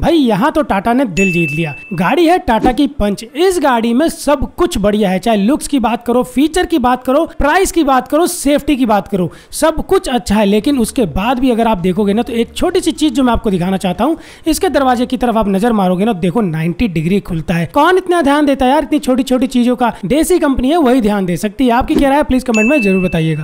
भाई यहाँ तो टाटा ने दिल जीत लिया गाड़ी है टाटा की पंच इस गाड़ी में सब कुछ बढ़िया है चाहे लुक्स की बात करो फीचर की बात करो प्राइस की बात करो सेफ्टी की बात करो सब कुछ अच्छा है लेकिन उसके बाद भी अगर आप देखोगे ना तो एक छोटी सी चीज जो मैं आपको दिखाना चाहता हूँ इसके दरवाजे की तरफ आप नजर मारोगे ना तो देखो नाइनटी डिग्री खुलता है कौन इतना ध्यान देता है यार इतनी छोटी छोटी चीजों का देसी कंपनी है वही ध्यान दे सकती है आपकी क्या राय प्लीज कमेंट में जरूर बताइएगा